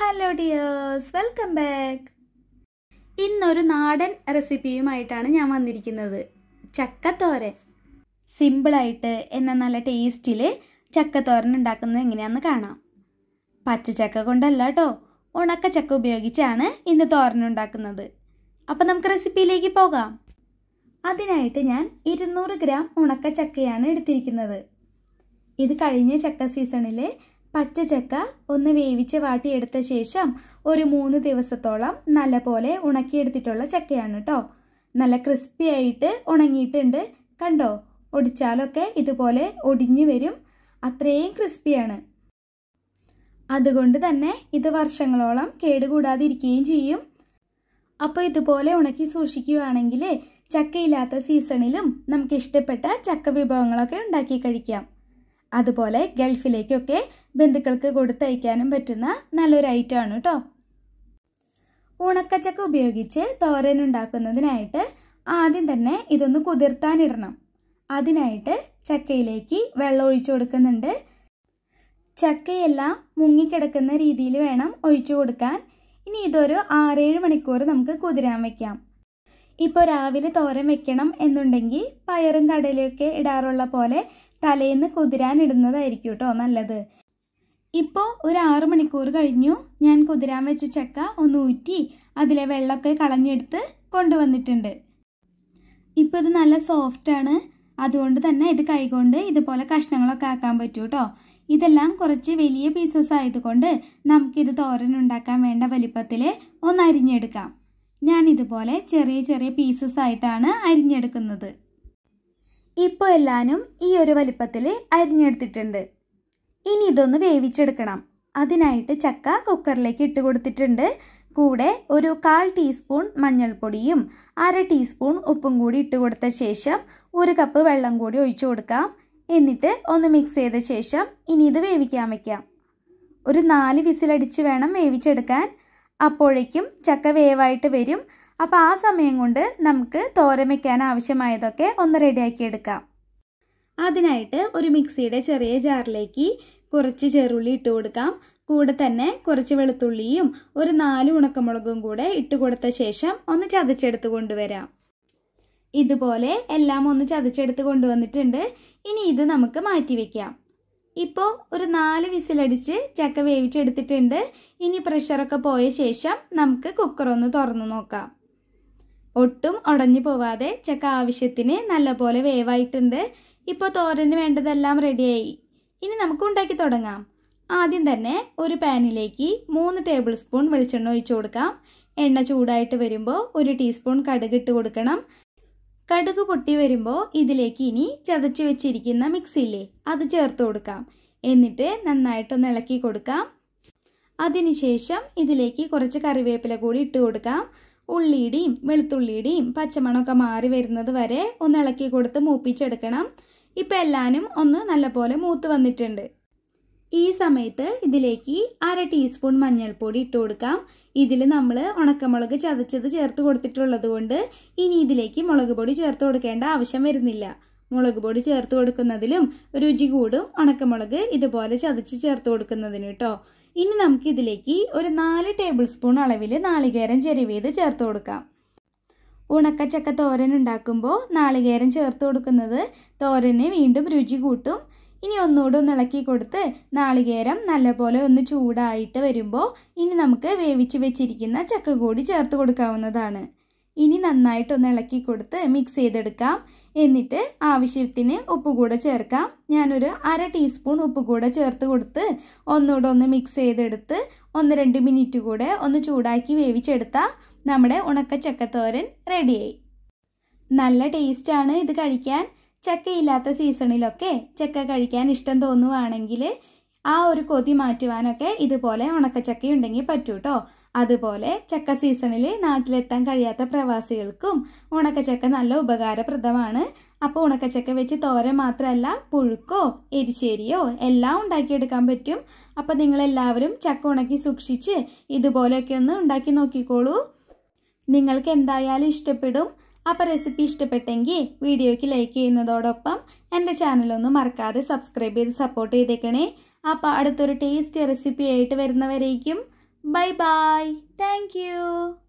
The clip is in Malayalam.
ഹലോ ഡിയേഴ്സ് വെൽക്കം ബാക്ക് ഇന്നൊരു നാടൻ റെസിപ്പിയുമായിട്ടാണ് ഞാൻ വന്നിരിക്കുന്നത് ചക്കത്തോരൻ സിമ്പിളായിട്ട് എന്ന നല്ല ടേസ്റ്റിൽ ചക്കത്തോരൻ ഉണ്ടാക്കുന്നത് എങ്ങനെയാണെന്ന് കാണാം ചക്ക കൊണ്ടല്ല കേട്ടോ ഉണക്ക ചക്ക ഉപയോഗിച്ചാണ് ഇന്ന് തോരൻ ഉണ്ടാക്കുന്നത് അപ്പം നമുക്ക് റെസിപ്പിയിലേക്ക് പോകാം അതിനായിട്ട് ഞാൻ ഇരുന്നൂറ് ഗ്രാം ഉണക്ക ചക്കയാണ് എടുത്തിരിക്കുന്നത് ഇത് കഴിഞ്ഞ ചക്ക സീസണിലെ പച്ചചക്ക ഒന്ന് വേവിച്ച് വാട്ടിയെടുത്ത ശേഷം ഒരു മൂന്ന് ദിവസത്തോളം നല്ലപോലെ ഉണക്കിയെടുത്തിട്ടുള്ള ചക്കയാണ് കേട്ടോ നല്ല ക്രിസ്പി ആയിട്ട് ഉണങ്ങിയിട്ടുണ്ട് കണ്ടോ ഒടിച്ചാലൊക്കെ ഇതുപോലെ ഒടിഞ്ഞു വരും അത്രയും ക്രിസ്പിയാണ് അതുകൊണ്ട് തന്നെ ഇത് വർഷങ്ങളോളം കേടുകൂടാതിരിക്കുകയും ചെയ്യും അപ്പോൾ ഇതുപോലെ ഉണക്കി സൂക്ഷിക്കുകയാണെങ്കിൽ ചക്കയില്ലാത്ത സീസണിലും നമുക്ക് ഇഷ്ടപ്പെട്ട ചക്ക വിഭവങ്ങളൊക്കെ ഉണ്ടാക്കി കഴിക്കാം അതുപോലെ ഗൾഫിലേക്കൊക്കെ ബന്ധുക്കൾക്ക് കൊടുത്തയക്കാനും പറ്റുന്ന നല്ലൊരു ഐറ്റമാണ് കേട്ടോ ഉണക്കച്ചക്ക ഉപയോഗിച്ച് തോരൻ ഉണ്ടാക്കുന്നതിനായിട്ട് ആദ്യം തന്നെ ഇതൊന്ന് കുതിർത്താനിടണം അതിനായിട്ട് ചക്കയിലേക്ക് വെള്ളം ഒഴിച്ചു കൊടുക്കുന്നുണ്ട് ചക്കയെല്ലാം മുങ്ങിക്കിടക്കുന്ന രീതിയിൽ വേണം ഒഴിച്ചു കൊടുക്കാൻ ഇനി ഇതൊരു ആറേഴ് മണിക്കൂർ നമുക്ക് കുതിരാൻ വയ്ക്കാം ഇപ്പോൾ രാവിലെ തോരൻ വെക്കണം എന്നുണ്ടെങ്കിൽ പയറും കടലയൊക്കെ ഇടാറുള്ള പോലെ തലേന്ന് കുതിരാനിടുന്നതായിരിക്കും കേട്ടോ നല്ലത് ഇപ്പോൾ ഒരു ആറ് മണിക്കൂർ കഴിഞ്ഞു ഞാൻ കുതിരാൻ വെച്ച ചക്ക ഒന്ന് ഊറ്റി അതിലെ വെള്ളമൊക്കെ കളഞ്ഞെടുത്ത് കൊണ്ടുവന്നിട്ടുണ്ട് ഇപ്പോൾ ഇത് നല്ല സോഫ്റ്റാണ് അതുകൊണ്ട് തന്നെ ഇത് കൈകൊണ്ട് ഇതുപോലെ കഷ്ണങ്ങളൊക്കെ ആക്കാൻ പറ്റൂ കേട്ടോ ഇതെല്ലാം കുറച്ച് വലിയ പീസസ് ആയതുകൊണ്ട് നമുക്കിത് തോരൻ ഉണ്ടാക്കാൻ വേണ്ട വലിപ്പത്തിൽ ഒന്ന് അരിഞ്ഞെടുക്കാം ഞാൻ ഇതുപോലെ ചെറിയ ചെറിയ പീസസ് ആയിട്ടാണ് അരിഞ്ഞെടുക്കുന്നത് ഇപ്പോൾ എല്ലാവരും ഈ ഒരു വലിപ്പത്തിൽ അരിഞ്ഞെടുത്തിട്ടുണ്ട് ഇനി ഇതൊന്ന് വേവിച്ചെടുക്കണം അതിനായിട്ട് ചക്ക കുക്കറിലേക്ക് ഇട്ട് കൊടുത്തിട്ടുണ്ട് കൂടെ ഒരു കാൽ ടീസ്പൂൺ മഞ്ഞൾപ്പൊടിയും അര ടീസ്പൂൺ ഉപ്പും കൂടി ഇട്ട് കൊടുത്ത ശേഷം ഒരു കപ്പ് വെള്ളം കൂടി ഒഴിച്ചു കൊടുക്കാം എന്നിട്ട് ഒന്ന് മിക്സ് ചെയ്ത ശേഷം ഇനി ഇത് വേവിക്കാൻ വയ്ക്കാം ഒരു നാല് വിസിലടിച്ച് വേണം വേവിച്ചെടുക്കാൻ അപ്പോഴേക്കും ചക്ക വേവായിട്ട് വരും അപ്പോൾ ആ സമയം കൊണ്ട് നമുക്ക് തോരൻ വയ്ക്കാൻ ആവശ്യമായതൊക്കെ ഒന്ന് റെഡിയാക്കി എടുക്കാം അതിനായിട്ട് ഒരു മിക്സിയുടെ ചെറിയ ജാറിലേക്ക് കുറച്ച് ചെറുള്ളി ഇട്ട് കൊടുക്കാം കൂടെ തന്നെ കുറച്ച് വെളുത്തുള്ളിയും ഒരു നാല് ഉണക്കമുളകും കൂടെ ഇട്ട് കൊടുത്ത ശേഷം ഒന്ന് ചതച്ചെടുത്ത് കൊണ്ടുവരാം ഇതുപോലെ എല്ലാം ഒന്ന് ചതച്ചെടുത്ത് കൊണ്ടുവന്നിട്ടുണ്ട് ഇനി ഇത് നമുക്ക് മാറ്റി വയ്ക്കാം ഇപ്പോൾ ഒരു നാല് വിസിലടിച്ച് ചക്ക വേവിച്ചെടുത്തിട്ടുണ്ട് ഇനി പ്രഷറൊക്കെ പോയ ശേഷം നമുക്ക് കുക്കർ ഒന്ന് തുറന്നു നോക്കാം ഒട്ടും ഉടഞ്ഞു പോവാതെ ചക്ക ആവശ്യത്തിന് നല്ലപോലെ വേവായിട്ടുണ്ട് ഇപ്പോൾ തോരന് വേണ്ടതെല്ലാം റെഡിയായി ഇനി നമുക്ക് ഉണ്ടാക്കി തുടങ്ങാം ആദ്യം തന്നെ ഒരു പാനിലേക്ക് മൂന്ന് ടേബിൾ സ്പൂൺ വെളിച്ചെണ്ണ ഒഴിച്ചു കൊടുക്കാം എണ്ണ ചൂടായിട്ട് വരുമ്പോൾ ഒരു ടീസ്പൂൺ കടുക് ഇട്ട് കൊടുക്കണം കടുക് പൊട്ടി വരുമ്പോൾ ഇതിലേക്ക് ഇനി ചതച്ചു വെച്ചിരിക്കുന്ന മിക്സിയില്ലേ അത് ചേർത്ത് കൊടുക്കാം എന്നിട്ട് നന്നായിട്ടൊന്ന് ഇളക്കി കൊടുക്കാം അതിനുശേഷം ഇതിലേക്ക് കുറച്ച് കറിവേപ്പില കൂടി ഇട്ട് കൊടുക്കാം ഉള്ളിയുടെയും വെളുത്തുള്ളിയുടെയും പച്ചമണമൊക്കെ മാറി വരുന്നത് വരെ ഒന്ന് ഇളക്കി കൊടുത്ത് മൂപ്പിച്ചെടുക്കണം ഇപ്പം എല്ലാവരും ഒന്ന് നല്ലപോലെ മൂത്ത് വന്നിട്ടുണ്ട് ഈ സമയത്ത് ഇതിലേക്ക് അര ടീസ്പൂൺ മഞ്ഞൾപ്പൊടി ഇട്ട് കൊടുക്കാം ഇതിൽ നമ്മൾ ഉണക്കമുളക് ചതച്ചത് ചേർത്ത് കൊടുത്തിട്ടുള്ളത് കൊണ്ട് ഇനി ഇതിലേക്ക് മുളക് പൊടി ചേർത്ത് കൊടുക്കേണ്ട ആവശ്യം വരുന്നില്ല മുളക് പൊടി ചേർത്ത് കൊടുക്കുന്നതിലും രുചി കൂടും ഉണക്കമുളക് ഇതുപോലെ ചതച്ച് ചേർത്ത് കൊടുക്കുന്നതിന് കേട്ടോ ഇനി നമുക്ക് ഇതിലേക്ക് ഒരു നാല് ടേബിൾ സ്പൂൺ അളവിൽ നാളികേരം ചെരുവേത് ചേർത്ത് കൊടുക്കാം ഉണക്കച്ചക്ക തോരൻ ഉണ്ടാക്കുമ്പോൾ നാളികേരം ചേർത്ത് കൊടുക്കുന്നത് തോരന് വീണ്ടും രുചി കൂട്ടും ഇനി ഒന്നുകൂടെ ഒന്ന് ഇളക്കി കൊടുത്ത് നാളികേരം നല്ലപോലെ ഒന്ന് ചൂടായിട്ട് വരുമ്പോൾ ഇനി നമുക്ക് വേവിച്ച് വെച്ചിരിക്കുന്ന ചക്ക കൂടി ചേർത്ത് കൊടുക്കാവുന്നതാണ് ഇനി നന്നായിട്ടൊന്ന് ഇളക്കി കൊടുത്ത് മിക്സ് ചെയ്തെടുക്കാം എന്നിട്ട് ആവശ്യത്തിന് ഉപ്പ് കൂടെ ചേർക്കാം ഞാനൊരു അര ടീസ്പൂൺ ഉപ്പ് കൂടെ ചേർത്ത് കൊടുത്ത് ഒന്നുകൂടെ ഒന്ന് മിക്സ് ചെയ്തെടുത്ത് ഒന്ന് രണ്ട് മിനിറ്റ് കൂടെ ഒന്ന് ചൂടാക്കി വേവിച്ചെടുത്താൽ നമ്മുടെ ഉണക്ക ചക്കത്തോരൻ റെഡിയായി നല്ല ടേസ്റ്റാണ് ഇത് കഴിക്കാൻ ചക്കയില്ലാത്ത സീസണിലൊക്കെ ചക്ക കഴിക്കാൻ ഇഷ്ടം തോന്നുവാണെങ്കിൽ ആ ഒരു കൊതി മാറ്റുവാനൊക്കെ ഇതുപോലെ ഉണക്കച്ചക്കയുണ്ടെങ്കിൽ പറ്റൂട്ടോ അതുപോലെ ചക്ക സീസണിൽ നാട്ടിലെത്താൻ കഴിയാത്ത പ്രവാസികൾക്കും ഉണക്കച്ചക്ക നല്ല ഉപകാരപ്രദമാണ് അപ്പോൾ ഉണക്കച്ചക്ക വെച്ച് തോര മാത്രമല്ല പുഴുക്കോ എരിശ്ശേരിയോ എല്ലാം ഉണ്ടാക്കിയെടുക്കാൻ പറ്റും അപ്പോൾ നിങ്ങളെല്ലാവരും ചക്ക ഉണക്കി സൂക്ഷിച്ച് ഇതുപോലെയൊക്കെ ഒന്ന് ഉണ്ടാക്കി നോക്കിക്കോളൂ നിങ്ങൾക്ക് എന്തായാലും ഇഷ്ടപ്പെടും അപ്പോൾ റെസിപ്പി ഇഷ്ടപ്പെട്ടെങ്കിൽ വീഡിയോയ്ക്ക് ലൈക്ക് ചെയ്യുന്നതോടൊപ്പം എൻ്റെ ചാനലൊന്നും മറക്കാതെ സബ്സ്ക്രൈബ് ചെയ്ത് സപ്പോർട്ട് ചെയ്തേക്കണേ അപ്പോൾ അടുത്തൊരു ടേസ്റ്റി റെസിപ്പി ആയിട്ട് വരുന്നവരേക്കും Bye bye. Thank you.